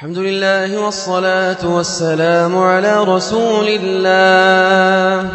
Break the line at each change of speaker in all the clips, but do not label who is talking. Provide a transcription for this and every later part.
الحمد لله والصلاة والسلام على رسول الله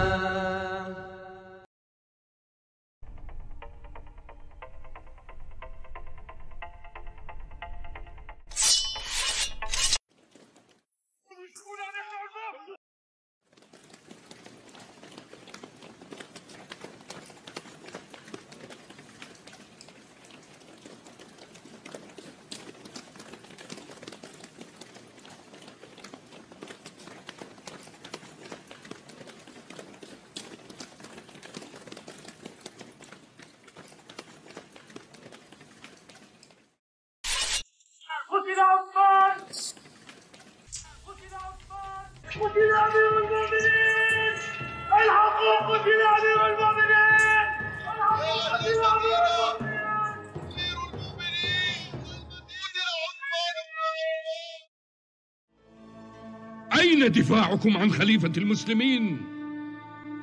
يحكم عن خليفة المسلمين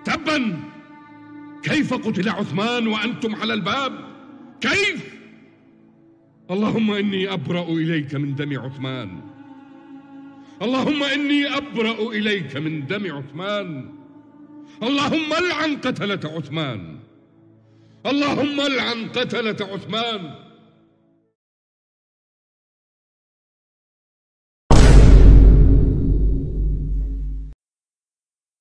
تبا كيف قتل عثمان وأنتم على الباب كيف اللهم إني أبرأ إليك من دم عثمان اللهم إني أبرأ إليك من دم عثمان اللهم العن قتلة عثمان اللهم العن قتلة عثمان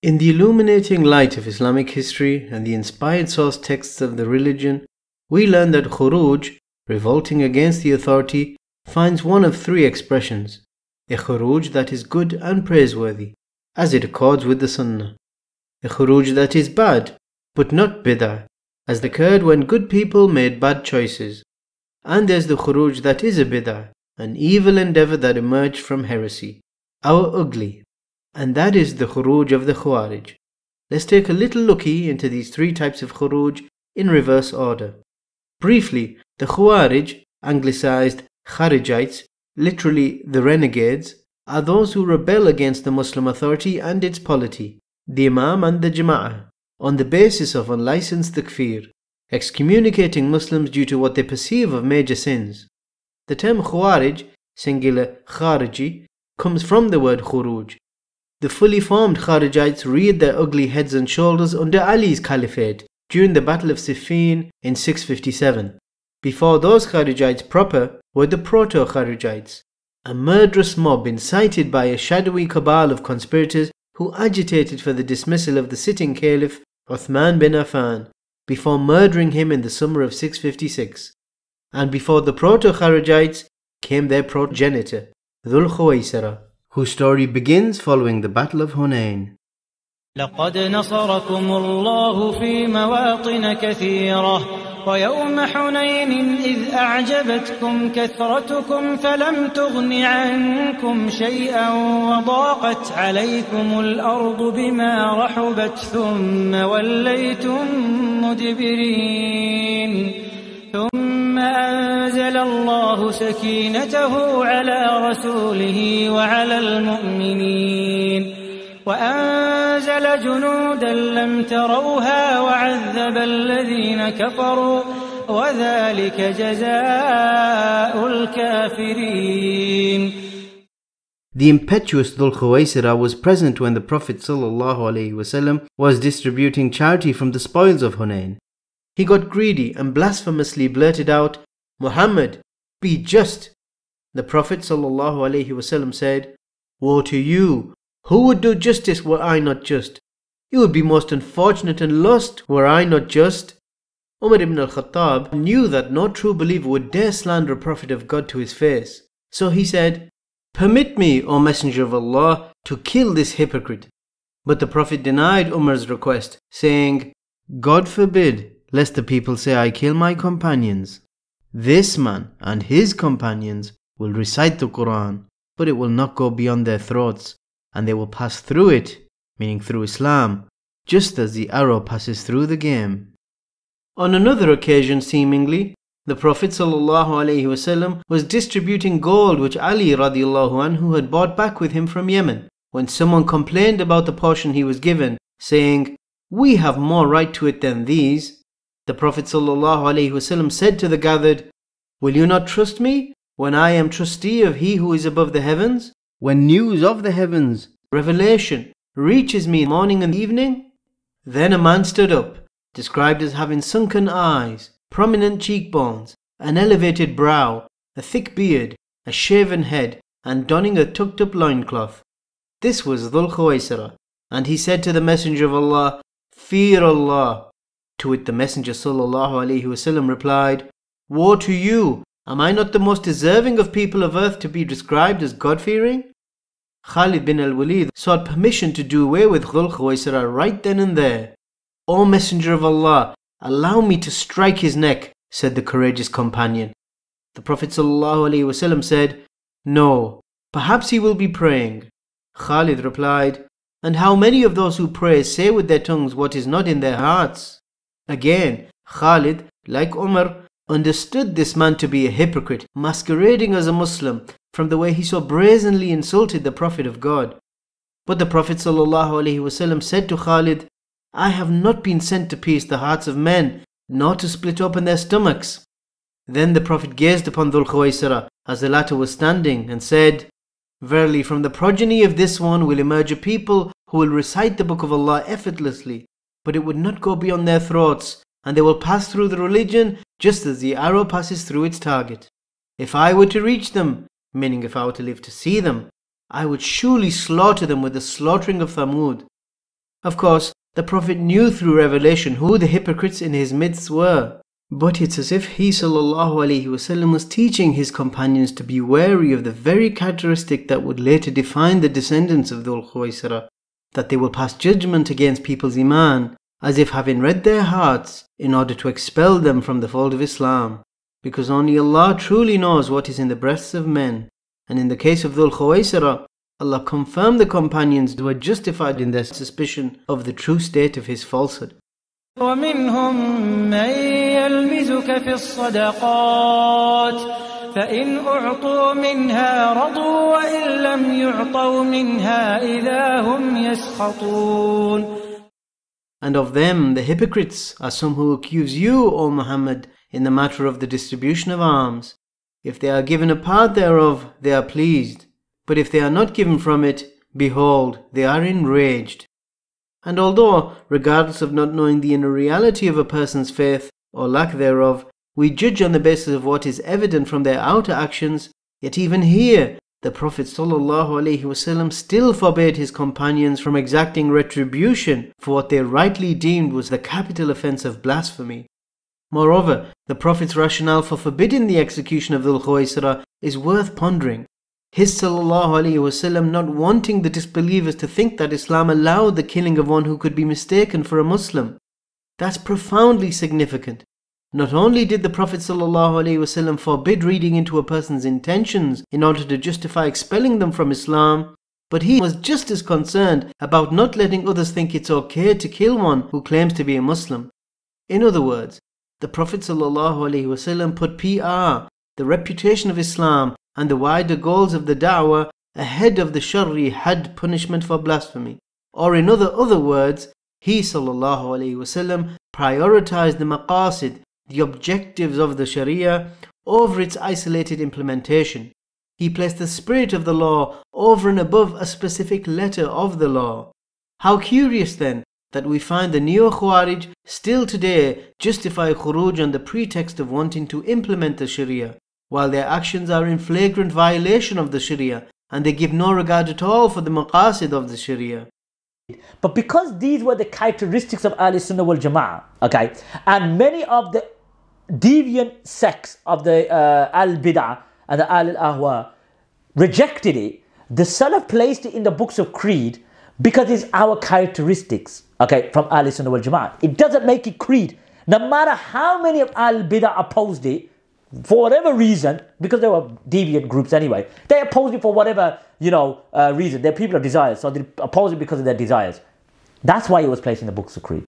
In the illuminating light of Islamic history and the inspired source texts of the religion, we learn that khuruj, revolting against the authority, finds one of three expressions a khuruj that is good and praiseworthy, as it accords with the sunnah, a khuruj that is bad, but not bid'ah, as occurred when good people made bad choices, and there's the khuruj that is a bid'ah, an evil endeavor that emerged from heresy, our ugly, and that is the khuruj of the Khawarij. Let's take a little lookie into these three types of khuruj in reverse order. Briefly, the Khawarij, anglicized Kharijites, literally the renegades, are those who rebel against the Muslim authority and its polity, the Imam and the Jama'ah, on the basis of unlicensed takfir, excommunicating Muslims due to what they perceive of major sins. The term Khawarij, singular Khariji, comes from the word Khuruj, the fully formed Kharijites reared their ugly heads and shoulders under Ali's caliphate during the Battle of Siffin in 657. Before those Kharijites proper were the Proto-Kharijites, a murderous mob incited by a shadowy cabal of conspirators who agitated for the dismissal of the sitting caliph Uthman bin Affan before murdering him in the summer of 656. And before the Proto-Kharijites came their progenitor, Dhul Khuwaysara. whose story begins following the Battle of Hunain.
لقد نصركم الله في مواطن كثيرة ويوم حنين إذ أعجبتكم كثرتكم فلم تغن عنكم شيئا وضاقت عليكم الأرض بما رحبت ثم وليتم مدبرين ثم أنزل الله سكينته على رسوله وعلى المؤمنين وأنزل جنودا لم تروها وعذب الذين كفروا وذلك جزاء الكافرين
The impetuous Dhul Khuwaisira was present when the Prophet ﷺ was distributing charity from the spoils of Hunayn. he got greedy and blasphemously blurted out, Muhammad, be just. The Prophet ﷺ said, Woe to you! Who would do justice were I not just? You would be most unfortunate and lost were I not just. Umar ibn al-Khattab knew that no true believer would dare slander a prophet of God to his face. So he said, Permit me, O Messenger of Allah, to kill this hypocrite. But the Prophet denied Umar's request, saying, God forbid, lest the people say, I kill my companions. This man and his companions will recite the Quran, but it will not go beyond their throats, and they will pass through it, meaning through Islam, just as the arrow passes through the game. On another occasion, seemingly, the Prophet ﷺ was distributing gold which Ali radiallahu anhu had bought back with him from Yemen, when someone complained about the portion he was given, saying, We have more right to it than these, the Prophet ﷺ said to the gathered, Will you not trust me when I am trustee of He who is above the heavens? When news of the heavens, revelation, reaches me morning and evening? Then a man stood up, described as having sunken eyes, prominent cheekbones, an elevated brow, a thick beard, a shaven head, and donning a tucked up loincloth. This was Dhul Khawaisara, and he said to the Messenger of Allah, Fear Allah, to which the Messenger وسلم, replied, Woe to you! Am I not the most deserving of people of earth to be described as God-fearing? Khalid bin al-Walid sought permission to do away with Dhul Khawaisara right then and there. O Messenger of Allah, allow me to strike his neck, said the courageous companion. The Prophet wasallam, said, No, perhaps he will be praying. Khalid replied, And how many of those who pray say with their tongues what is not in their hearts? Again, Khalid, like Umar, understood this man to be a hypocrite, masquerading as a Muslim from the way he so brazenly insulted the Prophet of God. But the Prophet ﷺ said to Khalid, I have not been sent to pierce the hearts of men, nor to split open their stomachs. Then the Prophet gazed upon Dhul Khawaisara as the latter was standing and said, Verily, from the progeny of this one will emerge a people who will recite the Book of Allah effortlessly but it would not go beyond their throats, and they will pass through the religion just as the arrow passes through its target. If I were to reach them, meaning if I were to live to see them, I would surely slaughter them with the slaughtering of Thamud. Of course, the Prophet knew through revelation who the hypocrites in his midst were. But it's as if he وسلم, was teaching his companions to be wary of the very characteristic that would later define the descendants of al Khuwaisara, that they will pass judgment against people's iman as if having read their hearts in order to expel them from the fold of Islam, because only Allah truly knows what is in the breasts of men. And in the case of Dhul Khawaisara, Allah confirmed the companions who were justified in their suspicion of the true state of his falsehood.
ومنهم من يلمزك في الصدقات فإن أعطوا منها
رضوا وإن لم
يعطوا منها إذا
هم يسخطون And of them the hypocrites are some who accuse you, O Muhammad, in the matter of the distribution of alms. If they are given a part thereof, they are pleased. But if they are not given from it, behold, they are enraged. And although, regardless of not knowing the inner reality of a person's faith, or lack thereof, we judge on the basis of what is evident from their outer actions, yet even here the Prophet ﷺ still forbade his companions from exacting retribution for what they rightly deemed was the capital offence of blasphemy. Moreover, the Prophet's rationale for forbidding the execution of the Khawaisara is worth pondering. His wasallam not wanting the disbelievers to think that Islam allowed the killing of one who could be mistaken for a Muslim. That's profoundly significant. Not only did the Prophet ﷺ forbid reading into a person's intentions in order to justify expelling them from Islam, but he was just as concerned about not letting others think it's okay to kill one who claims to be a Muslim. In other words, the Prophet ﷺ put PR, the reputation of Islam, and the wider goals of the da'wah ahead of the shari had punishment for blasphemy. Or in other, other words, he وسلم, prioritized the maqasid, the objectives of the sharia, over its isolated implementation. He placed the spirit of the law over and above a specific letter of the law. How curious then that we find the neo-Khawarij still today justify khuruj on the pretext of wanting to implement the sharia, while their actions are in flagrant violation of the Sharia and they give no regard at all for the maqasid of the Sharia. But because these were the characteristics of Ali Sunnah wal Jama'ah, okay, and many of the
deviant sects of the uh, Al Bid'ah and the Al Ahwa rejected it, the Salaf placed it in the books of creed because it's our characteristics, okay, from Ali Sunnah wal Jama'ah. It doesn't make it creed. No matter how many of Al Bid'ah opposed it, for whatever reason, because they were deviant groups anyway, they
oppose you for whatever, you know, uh, reason. They're people of desires, so they oppose you because of their desires. That's why it was placed in the books of creed.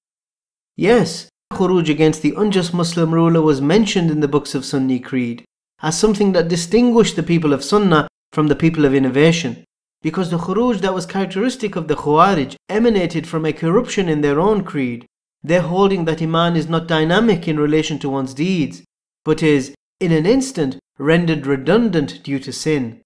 Yes, khuruj against the unjust Muslim ruler was mentioned in the books of Sunni creed as something that distinguished the people of Sunnah from the people of innovation. Because the khuruj that was characteristic of the Khawarij emanated from a corruption in their own creed, their holding that Iman is not dynamic in relation to one's deeds, but is in an instant rendered redundant due to sin.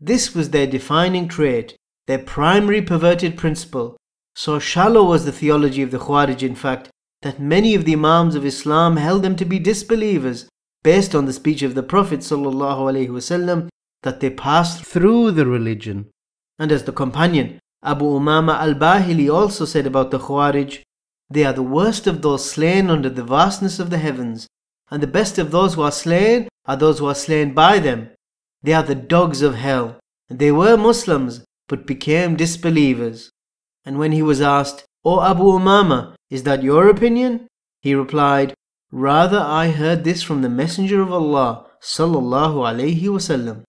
This was their defining trait, their primary perverted principle. So shallow was the theology of the Khawarij, in fact, that many of the Imams of Islam held them to be disbelievers, based on the speech of the Prophet وسلم that they passed through the religion. And as the companion, Abu Umama al-Bahili also said about the Khawarij, they are the worst of those slain under the vastness of the heavens, and the best of those who are slain are those who are slain by them. They are the dogs of hell. They were Muslims, but became disbelievers. And when he was asked, O Abu Umama, is that your opinion? He replied, Rather I heard this from the Messenger of Allah, sallallahu alaihi wasallam.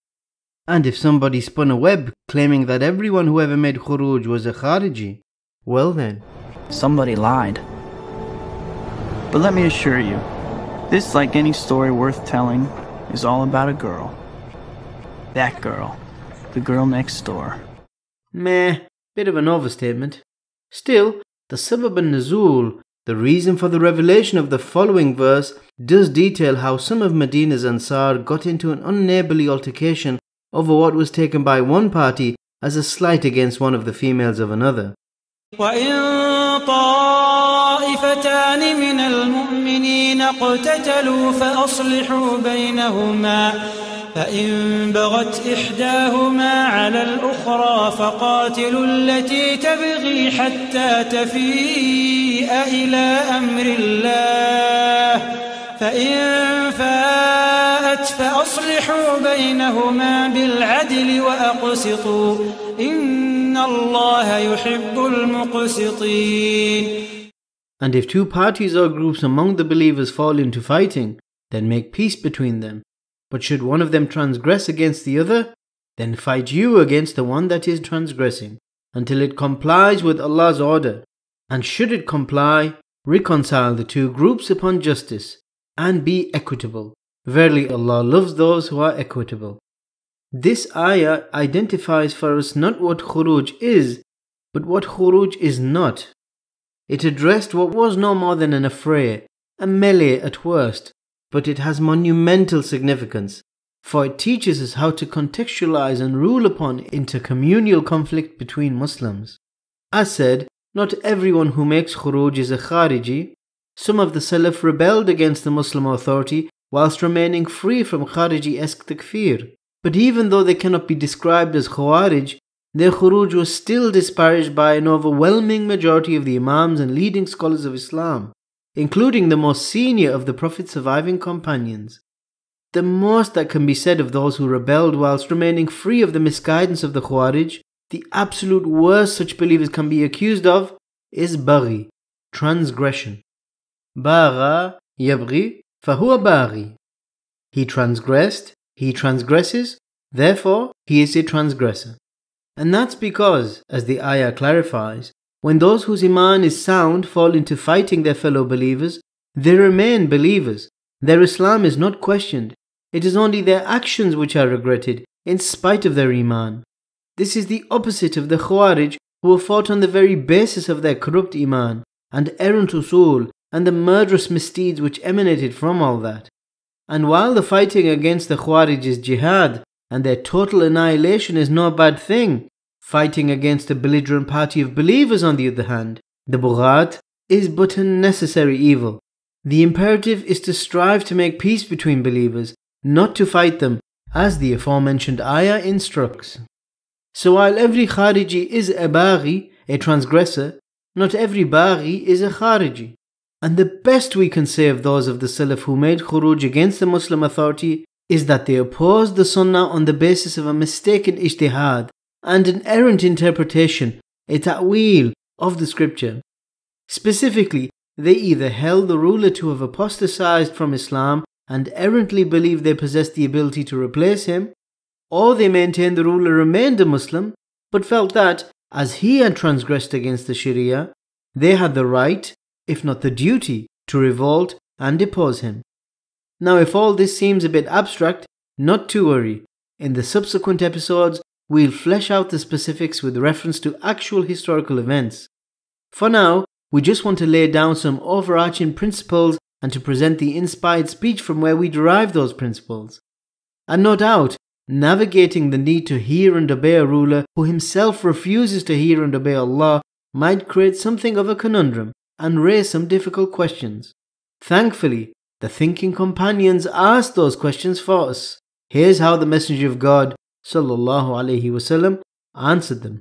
And if somebody spun a web claiming that everyone who ever made khuruj was a khariji, well then, somebody lied. But let me assure you, this, like any story worth telling, is all about a girl. That girl. The girl next door. Meh, bit of an overstatement. Still, the Sabab Nazul, the reason for the revelation of the following verse, does detail how some of Medina's Ansar got into an unneighbourly altercation over what was taken by one party as a slight against one of the females of another.
طائفتان من المؤمنين اقتتلوا فأصلحوا بينهما فإن بغت إحداهما على الأخرى فقاتلوا التي تبغي حتى تفيء إلى أمر الله فإن فاءت فأصلحوا بينهما بالعدل وأقسطوا إن الله يحب المقسطين
And if two parties or groups among the believers fall into fighting, then make peace between them. But should one of them transgress against the other, then fight you against the one that is transgressing, until it complies with Allah's order. And should it comply, reconcile the two groups upon justice, and be equitable. Verily, Allah loves those who are equitable. This ayah identifies for us not what khuruj is, but what khuruj is not. It addressed what was no more than an affray, a melee at worst, but it has monumental significance, for it teaches us how to contextualize and rule upon intercommunal conflict between Muslims. As said, not everyone who makes khuruj is a khariji. Some of the Salaf rebelled against the Muslim authority whilst remaining free from khariji-esque takfir. But even though they cannot be described as khawarij, their khuruj was still disparaged by an overwhelming majority of the Imams and leading scholars of Islam, including the most senior of the Prophet's surviving companions. The most that can be said of those who rebelled whilst remaining free of the misguidance of the Khawarij, the absolute worst such believers can be accused of, is baghi, transgression. Bagha yabghi fahuwa baghi. He transgressed, he transgresses, therefore he is a transgressor. And that's because, as the ayah clarifies, when those whose iman is sound fall into fighting their fellow believers, they remain believers. Their Islam is not questioned. It is only their actions which are regretted, in spite of their iman. This is the opposite of the Khawarij who were fought on the very basis of their corrupt iman and errant usul and the murderous misdeeds which emanated from all that. And while the fighting against the Khawarij is jihad, and their total annihilation is no bad thing. Fighting against a belligerent party of believers, on the other hand, the Bughat, is but a necessary evil. The imperative is to strive to make peace between believers, not to fight them, as the aforementioned ayah instructs. So while every Khariji is a Baghi, a transgressor, not every Baghi is a Khariji. And the best we can say of those of the Salaf who made Khuruj against the Muslim authority is that they opposed the Sunnah on the basis of a mistaken ijtihad and an errant interpretation, a ta'wil, of the scripture. Specifically, they either held the ruler to have apostatized from Islam and errantly believed they possessed the ability to replace him, or they maintained the ruler remained a Muslim but felt that, as he had transgressed against the Sharia, they had the right, if not the duty, to revolt and depose him. Now, if all this seems a bit abstract, not to worry. In the subsequent episodes, we'll flesh out the specifics with reference to actual historical events. For now, we just want to lay down some overarching principles and to present the inspired speech from where we derive those principles. And no doubt, navigating the need to hear and obey a ruler who himself refuses to hear and obey Allah might create something of a conundrum and raise some difficult questions. Thankfully, the thinking companions asked those questions for us. Here's how the Messenger of God وسلم, answered them.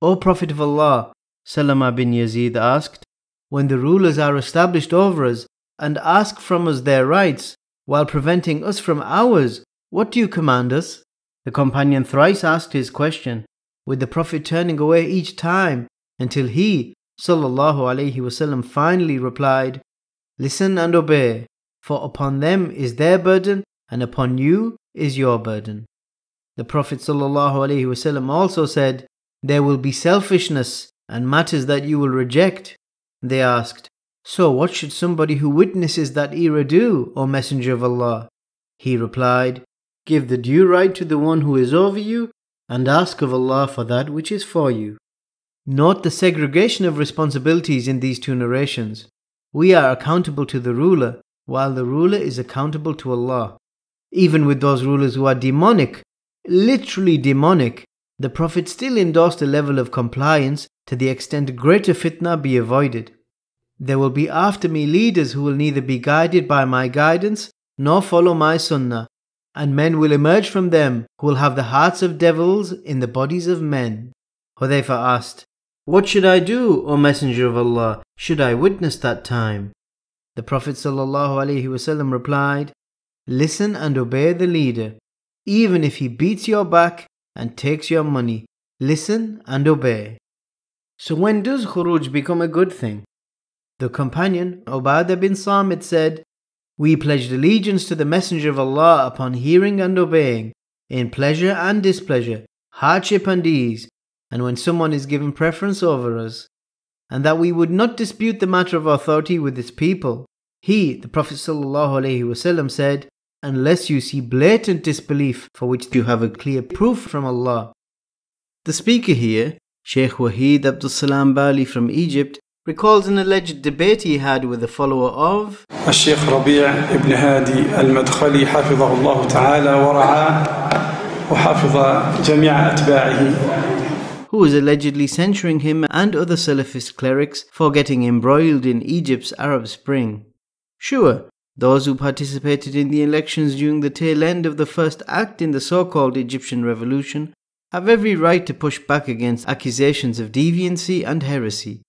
O Prophet of Allah, Salama bin Yazid asked, when the rulers are established over us and ask from us their rights while preventing us from ours, what do you command us? The companion thrice asked his question, with the Prophet turning away each time until he, sallallahu alaihi wasallam, finally replied, Listen and obey for upon them is their burden, and upon you is your burden. The Prophet ﷺ also said, There will be selfishness and matters that you will reject. They asked, So what should somebody who witnesses that era do, O Messenger of Allah? He replied, Give the due right to the one who is over you, and ask of Allah for that which is for you. Note the segregation of responsibilities in these two narrations. We are accountable to the ruler, while the ruler is accountable to Allah. Even with those rulers who are demonic, literally demonic, the Prophet still endorsed a level of compliance to the extent greater fitna be avoided. There will be after me leaders who will neither be guided by my guidance nor follow my sunnah, and men will emerge from them who will have the hearts of devils in the bodies of men. Hudayfa asked, What should I do, O Messenger of Allah? Should I witness that time? The Prophet ﷺ replied, Listen and obey the leader, even if he beats your back and takes your money. Listen and obey. So when does khuruj become a good thing? The companion, Ubadah bin Samit said, We pledged allegiance to the Messenger of Allah upon hearing and obeying, in pleasure and displeasure, hardship and ease, and when someone is given preference over us and that we would not dispute the matter of authority with his people. He, the Prophet ﷺ, said, Unless you see blatant disbelief for which you have a clear proof from Allah. The speaker here, Sheikh Wahid Abdul Salam Bali from Egypt, recalls an alleged debate he had with a follower of الشيخ ربيع ابن
هادي
المدخلي حفظه الله تعالى ورعاه وحفظ جميع أتباعه who was allegedly censuring him and other Salafist clerics for getting embroiled in Egypt's Arab Spring. Sure, those who participated in the elections during the tail end of the first act in the so called Egyptian Revolution have every right to push back against accusations of deviancy and heresy.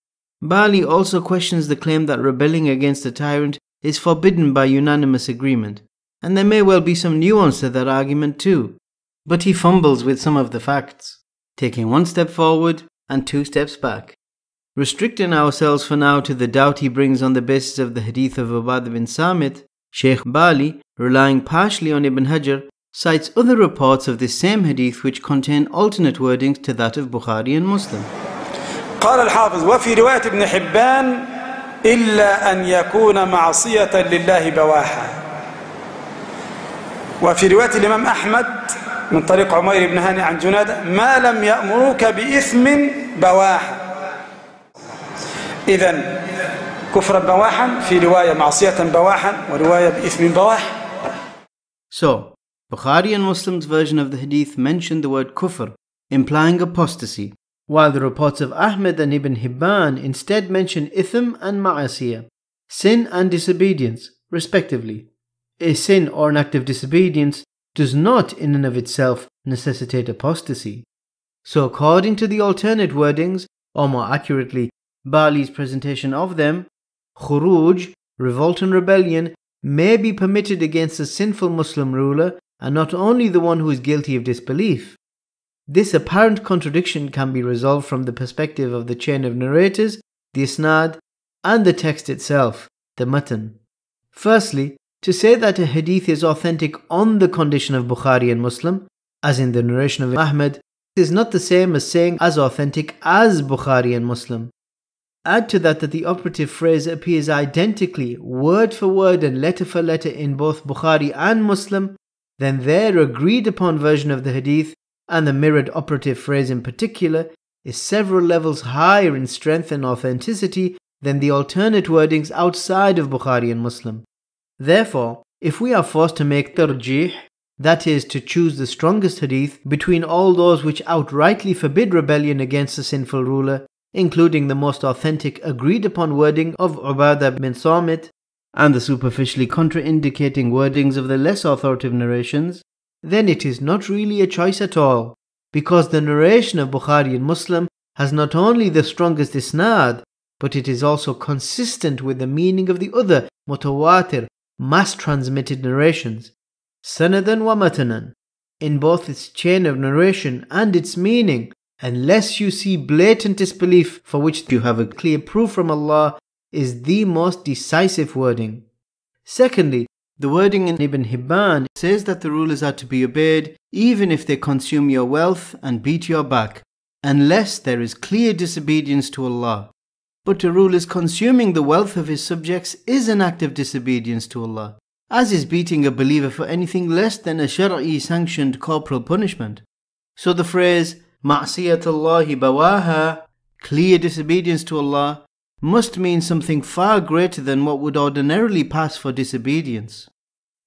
Bali also questions the claim that rebelling against a tyrant is forbidden by unanimous agreement, and there may well be some nuance to that argument too. But he fumbles with some of the facts taking one step forward and two steps back. Restricting ourselves for now to the doubt he brings on the basis of the hadith of Ubadah bin Samit, Sheikh Bali, relying partially on Ibn Hajar, cites other reports of this same hadith which contain alternate wordings to that of Bukhari and Muslim.
قال الحافظ وفي رواية ابن حبان إلا أن يكون معصية لله بواحا وفي رواية الإمام أحمد من طريق عمير بن هاني عن جنادة ما لم يأمروك بإثم بواح إذا كفرا بواحا في رواية معصية بواحا ورواية بإثم بواح
So, Bukhari and Muslim's version of the hadith mentioned the word kufr, implying apostasy, while the reports of Ahmed and Ibn Hibban instead mention ithm and ma'asiyah, sin and disobedience, respectively. A sin or an act of disobedience does not in and of itself necessitate apostasy. So, according to the alternate wordings, or more accurately, Bali's presentation of them, khuruj, revolt and rebellion, may be permitted against a sinful Muslim ruler and not only the one who is guilty of disbelief. This apparent contradiction can be resolved from the perspective of the chain of narrators, the isnad, and the text itself, the matan. Firstly, to say that a hadith is authentic on the condition of Bukhari and Muslim, as in the narration of Ahmed, is not the same as saying as authentic as Bukhari and Muslim. Add to that that the operative phrase appears identically, word for word and letter for letter, in both Bukhari and Muslim, then their agreed upon version of the hadith, and the mirrored operative phrase in particular, is several levels higher in strength and authenticity than the alternate wordings outside of Bukhari and Muslim. Therefore, if we are forced to make tarjih, that is, to choose the strongest hadith between all those which outrightly forbid rebellion against a sinful ruler, including the most authentic agreed upon wording of Ubadah bin Samit and the superficially contraindicating wordings of the less authoritative narrations, then it is not really a choice at all, because the narration of Bukhari and Muslim has not only the strongest isnad, but it is also consistent with the meaning of the other mutawatir mass transmitted narrations, sanadan wa matanan, in both its chain of narration and its meaning, unless you see blatant disbelief for which you have a clear proof from Allah, is the most decisive wording. Secondly, the wording in Ibn Hibban says that the rulers are to be obeyed even if they consume your wealth and beat your back, unless there is clear disobedience to Allah. But to rule as consuming the wealth of his subjects is an act of disobedience to Allah, as is beating a believer for anything less than a shari'i sanctioned corporal punishment. So the phrase, ma'siyatullahi bawaha, clear disobedience to Allah, must mean something far greater than what would ordinarily pass for disobedience.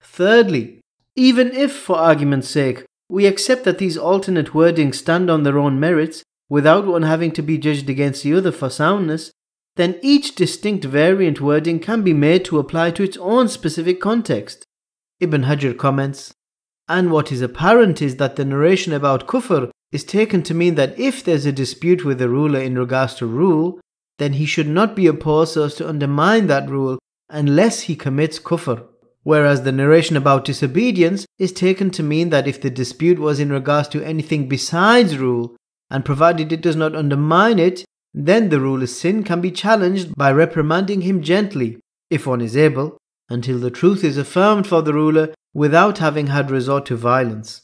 Thirdly, even if, for argument's sake, we accept that these alternate wordings stand on their own merits, without one having to be judged against the other for soundness, then each distinct variant wording can be made to apply to its own specific context. Ibn Hajr comments, and what is apparent is that the narration about kufr is taken to mean that if there's a dispute with a ruler in regards to rule, then he should not be opposed so as to undermine that rule unless he commits kufr. Whereas the narration about disobedience is taken to mean that if the dispute was in regards to anything besides rule, and provided it does not undermine it, then the ruler's sin can be challenged by reprimanding him gently, if one is able, until the truth is affirmed for the ruler without having had resort to violence.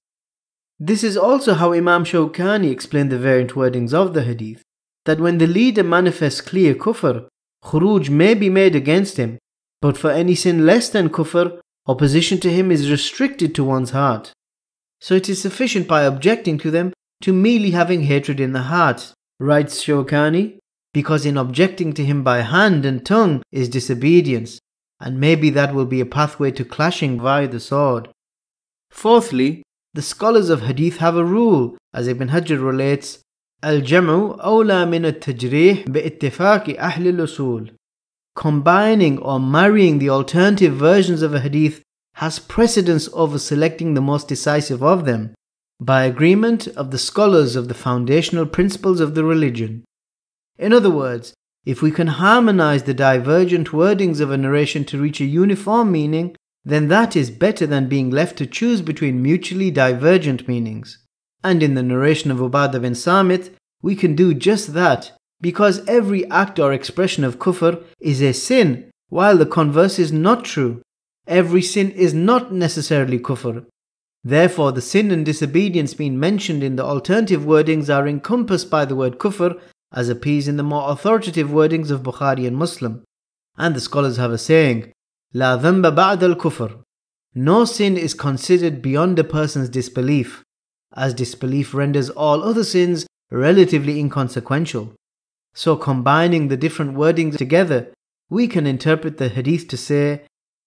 This is also how Imam Shawkani explained the variant wordings of the hadith that when the leader manifests clear kufr, khuruj may be made against him, but for any sin less than kufr, opposition to him is restricted to one's heart. So it is sufficient by objecting to them to merely having hatred in the heart writes Shokani, because in objecting to him by hand and tongue is disobedience, and maybe that will be a pathway to clashing via the sword. Fourthly, the scholars of hadith have a rule, as Ibn Hajar relates, الجمع at من التجريح Ittifaqi Ahli الأصول. Combining or marrying the alternative versions of a hadith has precedence over selecting the most decisive of them by agreement of the scholars of the foundational principles of the religion. In other words, if we can harmonize the divergent wordings of a narration to reach a uniform meaning, then that is better than being left to choose between mutually divergent meanings. And in the narration of Ubadah bin Samit, we can do just that, because every act or expression of kufr is a sin, while the converse is not true. Every sin is not necessarily kufr, Therefore, the sin and disobedience being mentioned in the alternative wordings are encompassed by the word kufr, as appears in the more authoritative wordings of Bukhari and Muslim. And the scholars have a saying, La ذنب ba الكفر. al No sin is considered beyond a person's disbelief, as disbelief renders all other sins relatively inconsequential. So, combining the different wordings together, we can interpret the hadith to say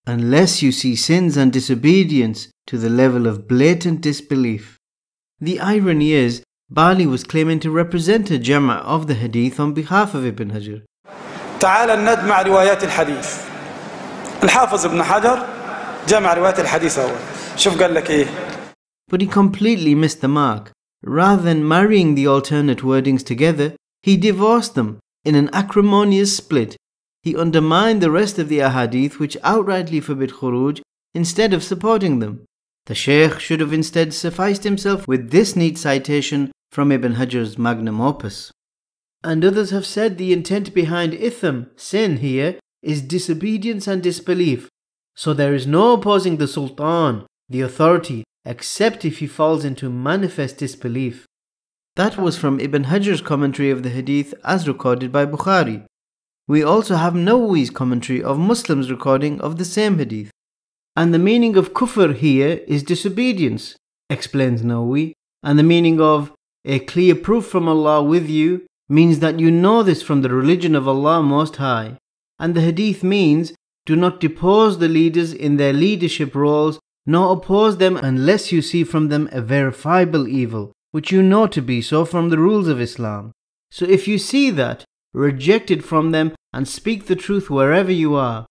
unless you see sins and disobedience to the level of blatant disbelief. The irony is, Bali was claiming to represent a jam'a of the Hadith on behalf of Ibn Hajar.
تعال نجمع روايات الحديث الحافظ ابن حجر جمع روايات الحديث أول شوف قال لك إيه
But he completely missed the mark. Rather than marrying the alternate wordings together, he divorced them in an acrimonious split he undermined the rest of the ahadith which outrightly forbid khuruj instead of supporting them. The Sheikh should have instead sufficed himself with this neat citation from Ibn Hajr's magnum opus. And others have said the intent behind itham, sin here, is disobedience and disbelief. So there is no opposing the Sultan, the authority, except if he falls into manifest disbelief. That was from Ibn Hajr's commentary of the Hadith as recorded by Bukhari. We also have Nawawi's commentary of Muslims' recording of the same hadith. And the meaning of kufr here is disobedience, explains Nawawi, and the meaning of a clear proof from Allah with you means that you know this from the religion of Allah Most High. And the hadith means do not depose the leaders in their leadership roles, nor oppose them unless you see from them a verifiable evil, which you know to be so from the rules of Islam. So if you see that, rejected from them, and speak the truth wherever you are.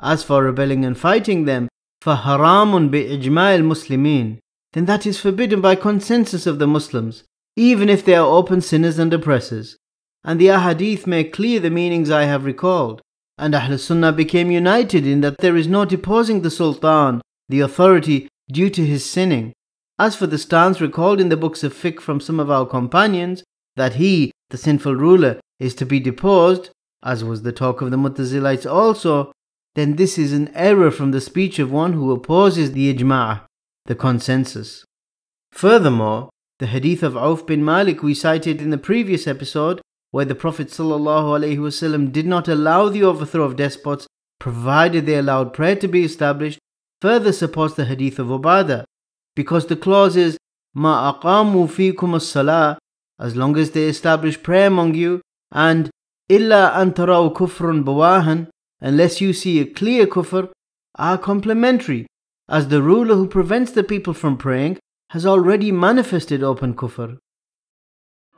As for rebelling and fighting them, bi بِإِجْمَاعِ الْمُسْلِمِينَ Then that is forbidden by consensus of the Muslims, even if they are open sinners and oppressors. And the ahadith make clear the meanings I have recalled. And Ahl Sunnah became united in that there is no deposing the Sultan, the authority, due to his sinning. As for the stance recalled in the books of fiqh from some of our companions, that he, the sinful ruler, is to be deposed, as was the talk of the Mu'tazilites also, then this is an error from the speech of one who opposes the ijma', the consensus. Furthermore, the hadith of Auf bin Malik we cited in the previous episode, where the Prophet ﷺ did not allow the overthrow of despots, provided they allowed prayer to be established, further supports the hadith of Ubadah, because the clause is, Ma aqamu fikum as-salah, as long as they establish prayer among you, and إلا أن تروا كفر بواها unless you see a clear kufr are complementary as the ruler who prevents the people from praying has already manifested open kufr.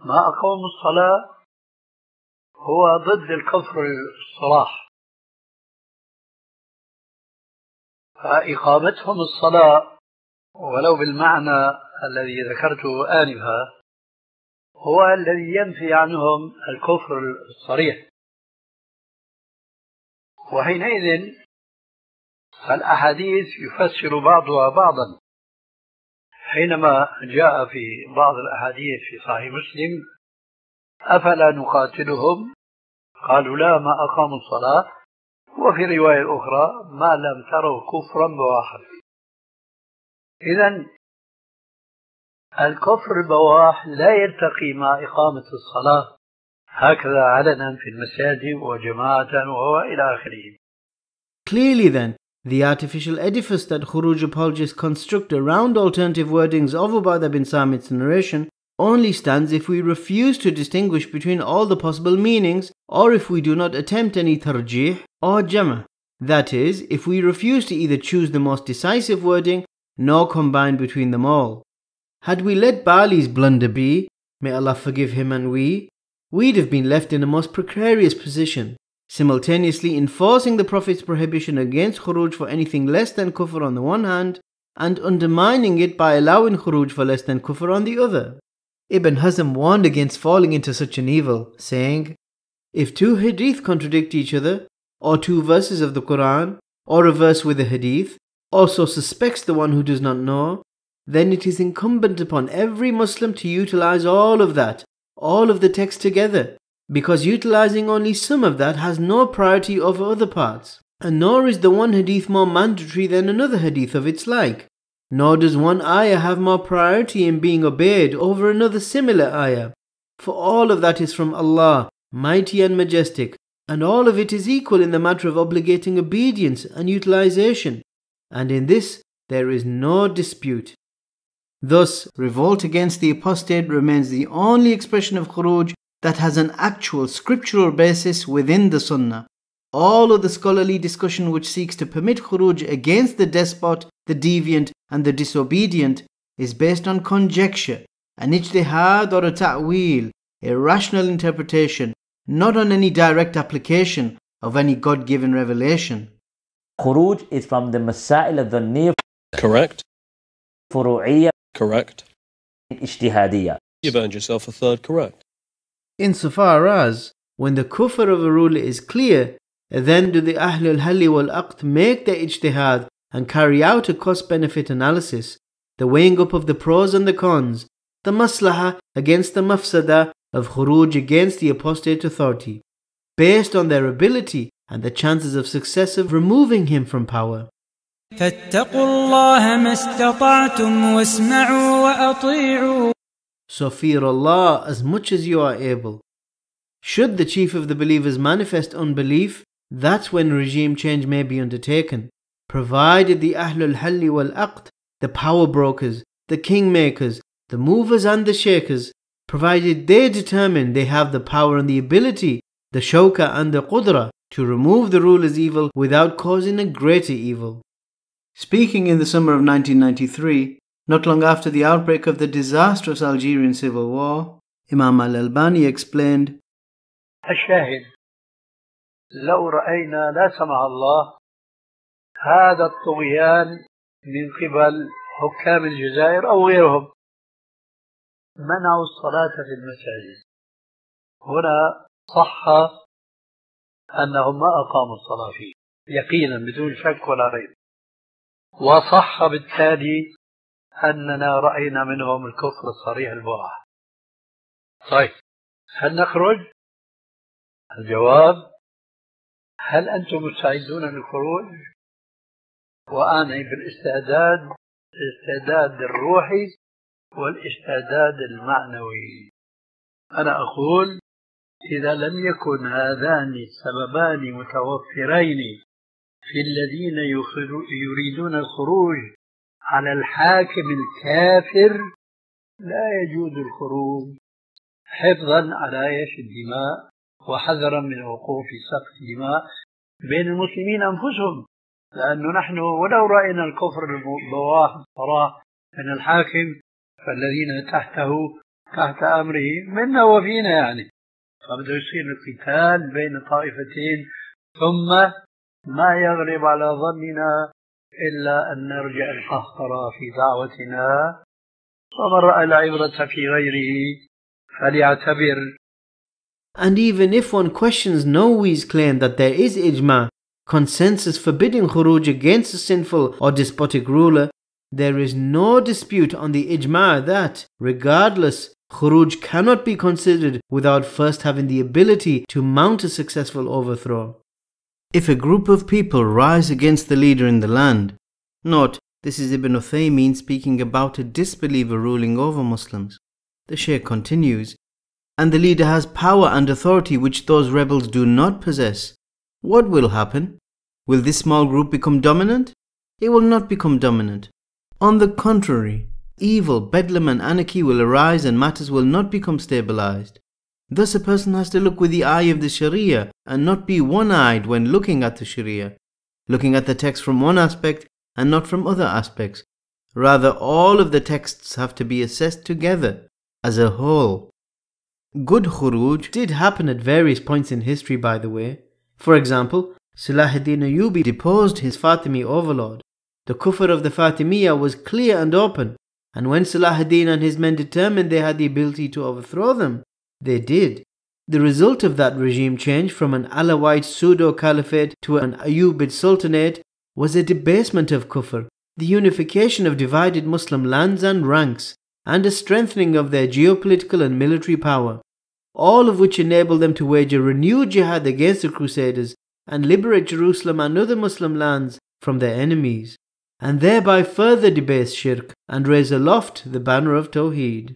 ما أقوم الصلاة هو ضد الكفر الصلاح فإقامتهم الصلاة ولو بالمعنى الذي ذكرته آنفا هو الذي ينفي عنهم الكفر الصريح وحينئذ الأحاديث يفسر بعضها بعضا حينما جاء في بعض الأحاديث في صحيح مسلم أفلا نقاتلهم قالوا لا ما أقاموا الصلاة وفي رواية أخرى ما لم تروا كفرا بواحد إذا الكفر البواح لا يرتقي مع إقامة الصلاة هكذا علنا في المساجد وجماعة وإلى آخره
Clearly then, the artificial edifice that Khuruj apologists construct around alternative wordings of Ubadah bin Samit's narration only stands if we refuse to distinguish between all the possible meanings or if we do not attempt any tarjih or jama. That is, if we refuse to either choose the most decisive wording nor combine between them all. Had we let Bali's blunder be, may Allah forgive him and we, we'd have been left in a most precarious position, simultaneously enforcing the Prophet's prohibition against khuruj for anything less than kufr on the one hand, and undermining it by allowing khuruj for less than kufr on the other. Ibn Hazm warned against falling into such an evil, saying, If two hadith contradict each other, or two verses of the Quran, or a verse with a hadith, also suspects the one who does not know, then it is incumbent upon every Muslim to utilize all of that, all of the text together, because utilizing only some of that has no priority over other parts. And nor is the one hadith more mandatory than another hadith of its like. Nor does one ayah have more priority in being obeyed over another similar ayah. For all of that is from Allah, mighty and majestic, and all of it is equal in the matter of obligating obedience and utilization. And in this there is no dispute. Thus, revolt against the apostate remains the only expression of khuruj that has an actual scriptural basis within the sunnah. All of the scholarly discussion which seeks to permit khuruj against the despot, the deviant, and the disobedient is based on conjecture, an ijtihad or a ta'wil, a rational interpretation, not on any direct application of any God given revelation. Khuruj is from the Masail of the Near. Correct. Furu'iyah. Correct. الاجتهادية. You've earned yourself a third correct. Insofar as when the kufr of a ruler is clear, then do the Ahl al-Hali wal-Aqd make the ijtihad and carry out a cost-benefit analysis, the weighing up of the pros and the cons, the maslaha against the mafsada of khuruj against the apostate authority, based on their ability and the chances of success of removing him from power. فاتقوا
الله
ما استطعتم واسمعوا وأطيعوا So fear Allah as much as you are able. Should the chief of the believers manifest unbelief, that's when regime change may be undertaken, provided the Ahlul Halli wal Aqd, the power brokers, the kingmakers, the movers and the shakers, provided they determine they have the power and the ability, the Shoka and the qudra, to remove the ruler's evil without causing a greater evil. Speaking in the summer of 1993, not long after the outbreak of the disastrous Algerian civil war, Imam Al Albani explained
الشاهد لو رأينا لا سمح الله هذا الطغيان من قبل حكام الجزائر أو غيرهم منعوا الصلاة في المساجد هنا صح أنهم ما أقاموا الصلاة فيه يقينا بدون شك ولا ريب وصح بالتالي أننا رأينا منهم الكفر الصريح البواح طيب هل نخرج؟ الجواب هل أنتم مستعدون للخروج؟ وأنا بالاستعداد الاستعداد الروحي والاستعداد المعنوي أنا أقول إذا لم يكن هذان السببان متوفرين في الذين يريدون الخروج على الحاكم الكافر لا يجوز الخروج حفظا على ايش الدماء وحذرا من الوقوع في سفك الدماء بين المسلمين انفسهم لانه نحن ولو راينا الكفر بواح صراح من الحاكم فالذين تحته تحت امره منا وفينا يعني فبده يصير القتال بين طائفتين ثم ما يغلب على ظننا إلا أن نرجع القهقرة في دعوتنا رأى العبرة في غيره فليعتبر
And even if one questions Nowi's claim that there is ijma, consensus forbidding khuruj against a sinful or despotic ruler, there is no dispute on the ijma that, regardless, khuruj cannot be considered without first having the ability to mount a successful overthrow. If a group of people rise against the leader in the land, note this is Ibn Uthaymin speaking about a disbeliever ruling over Muslims. The Shaykh continues, and the leader has power and authority which those rebels do not possess. What will happen? Will this small group become dominant? It will not become dominant. On the contrary, evil, bedlam, and anarchy will arise and matters will not become stabilized. Thus, a person has to look with the eye of the Sharia and not be one eyed when looking at the Sharia, looking at the text from one aspect and not from other aspects. Rather, all of the texts have to be assessed together as a whole. Good khuruj did happen at various points in history, by the way. For example, Salahuddin Ayyubi deposed his Fatimi overlord. The kufr of the Fatimiyya was clear and open, and when Salahuddin and his men determined they had the ability to overthrow them, they did. The result of that regime change from an Alawite pseudo caliphate to an Ayyubid sultanate was a debasement of kufr, the unification of divided Muslim lands and ranks, and a strengthening of their geopolitical and military power, all of which enabled them to wage a renewed jihad against the Crusaders and liberate Jerusalem and other Muslim lands from their enemies, and thereby further debase shirk and raise aloft the banner of Tawheed.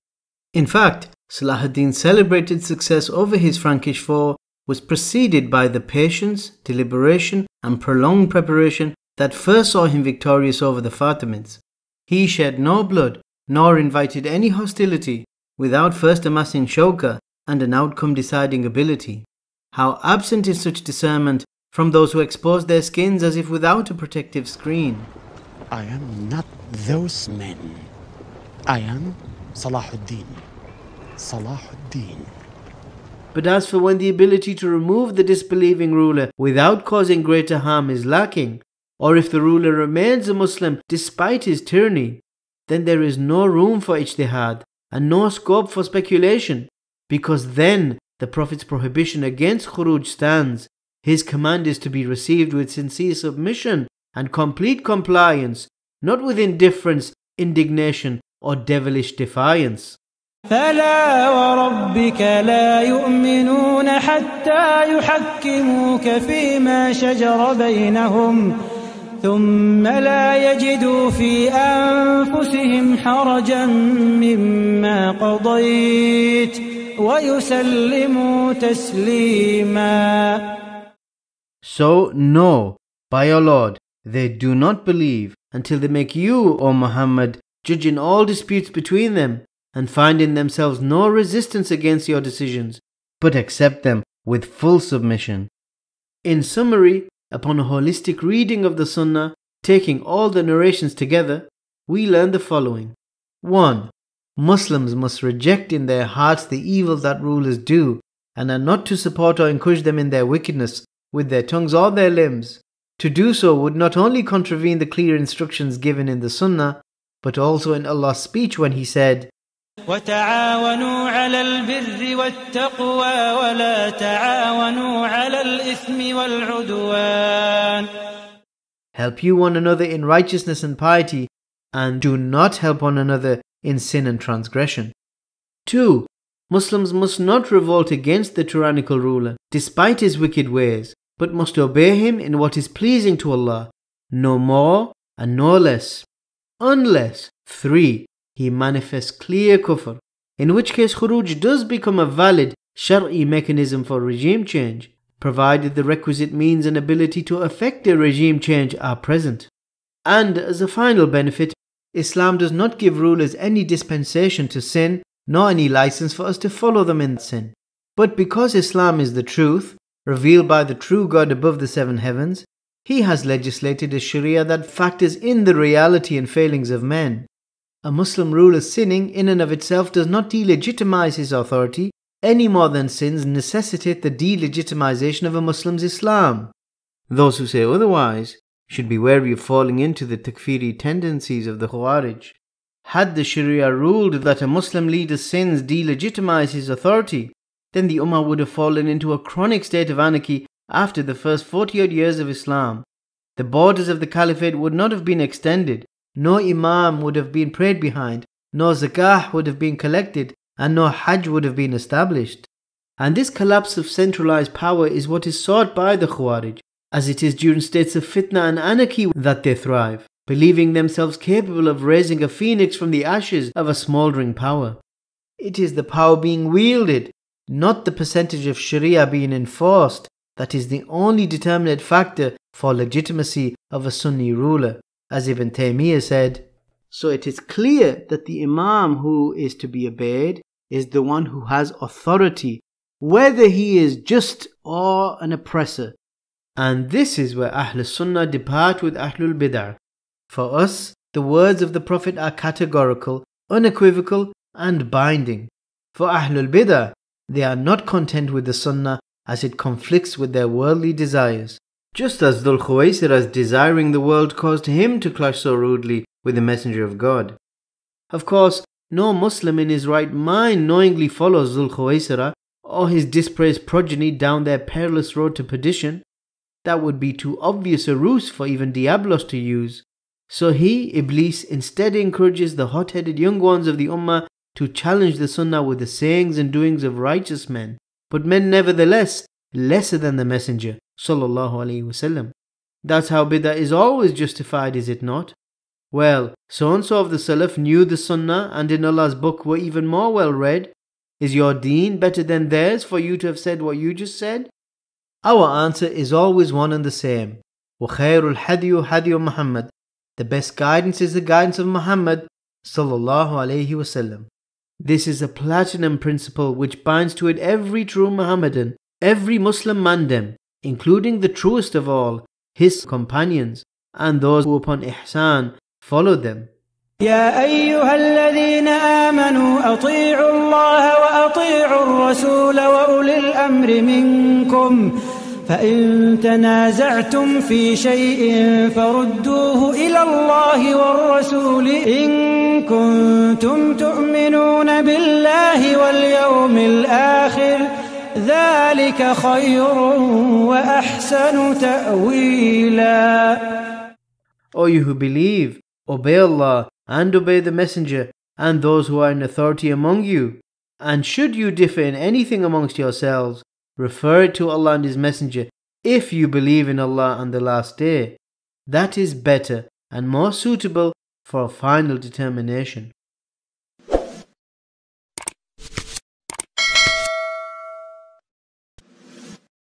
In fact, Salahuddin's celebrated success over his Frankish foe was preceded by the patience, deliberation, and prolonged preparation that first saw him victorious over the Fatimids. He shed no blood, nor invited any hostility, without first amassing shoka and an outcome deciding ability. How absent is such discernment from those who expose their skins as if without a protective screen! I am not those men. I am Salahuddin. Salah ad But as for when the ability to remove the disbelieving ruler without causing greater harm is lacking, or if the ruler remains a Muslim despite his tyranny, then there is no room for ijtihad and no scope for speculation, because then the Prophet's prohibition against khuruj stands. His command is to be received with sincere submission and complete compliance, not with indifference, indignation, or devilish defiance. فلا وربك لا يؤمنون حتى يحكموك
فيما شجر بينهم ثم لا يجدوا في أنفسهم حرجا مما قضيت
ويسلموا تسليما So no, by your Lord, they do not believe until they make you, O Muhammad, judge in all disputes between them and find in themselves no resistance against your decisions, but accept them with full submission. In summary, upon a holistic reading of the Sunnah, taking all the narrations together, we learn the following 1. Muslims must reject in their hearts the evil that rulers do, and are not to support or encourage them in their wickedness with their tongues or their limbs. To do so would not only contravene the clear instructions given in the Sunnah, but also in Allah's speech when He said,
وتعاونوا على البر والتقوى ولا
تعاونوا على الإثم والعدوان Help you one another in righteousness and piety, and do not help one another in sin and transgression. 2. Muslims must not revolt against the tyrannical ruler, despite his wicked ways, but must obey him in what is pleasing to Allah, no more and no less. Unless, 3 he manifests clear kufr, in which case khuruj does become a valid shar'i mechanism for regime change, provided the requisite means and ability to effect a regime change are present. And as a final benefit, Islam does not give rulers any dispensation to sin, nor any license for us to follow them in sin. But because Islam is the truth, revealed by the true God above the seven heavens, he has legislated a Sharia that factors in the reality and failings of men a Muslim ruler sinning in and of itself does not delegitimize his authority any more than sins necessitate the delegitimization of a Muslim's Islam. Those who say otherwise should be wary of falling into the takfiri tendencies of the Khawarij. Had the Sharia ruled that a Muslim leader's sins delegitimize his authority, then the Ummah would have fallen into a chronic state of anarchy after the first 40 odd years of Islam. The borders of the Caliphate would not have been extended, no imam would have been prayed behind, no zakah would have been collected, and no hajj would have been established. And this collapse of centralized power is what is sought by the Khawarij, as it is during states of fitna and anarchy that they thrive, believing themselves capable of raising a phoenix from the ashes of a smouldering power. It is the power being wielded, not the percentage of Sharia being enforced, that is the only determinate factor for legitimacy of a Sunni ruler. As Ibn Taymiyyah said, So it is clear that the Imam who is to be obeyed is the one who has authority, whether he is just or an oppressor. And this is where Ahl Sunnah depart with Ahlul Bid'ah. For us, the words of the Prophet are categorical, unequivocal, and binding. For Ahlul Bid'ah, they are not content with the Sunnah as it conflicts with their worldly desires just as dhul Khuwaisira's desiring the world caused him to clash so rudely with the Messenger of God. Of course, no Muslim in his right mind knowingly follows dhul Khuwaisira or his dispraised progeny down their perilous road to perdition. That would be too obvious a ruse for even Diablos to use. So he, Iblis, instead encourages the hot headed young ones of the Ummah to challenge the Sunnah with the sayings and doings of righteous men, but men nevertheless lesser than the Messenger, sallallahu alaihi wasallam. That's how bid'ah is always justified, is it not? Well, so and so of the Salaf knew the Sunnah and in Allah's book were even more well read. Is your deen better than theirs for you to have said what you just said? Our answer is always one and the same. وَخَيْرُ hadiyu hadiyu Muhammad. The best guidance is the guidance of Muhammad sallallahu alayhi wasallam. This is a platinum principle which binds to it every true Muhammadan, every Muslim mandem, including the truest of all, his companions, and those who upon ihsan followed them.
يا أيها الذين آمنوا أطيعوا الله وأطيعوا الرسول وأولي الأمر منكم فإن تنازعتم في شيء فردوه إلى الله والرسول إن كنتم تؤمنون بالله واليوم الآخر ذلك خير وأحسن
تأويلا O you who believe, obey Allah and obey the Messenger and those who are in authority among you. And should you differ in anything amongst yourselves, refer it to Allah and His Messenger if you believe in Allah and the Last Day. That is better and more suitable for a final determination.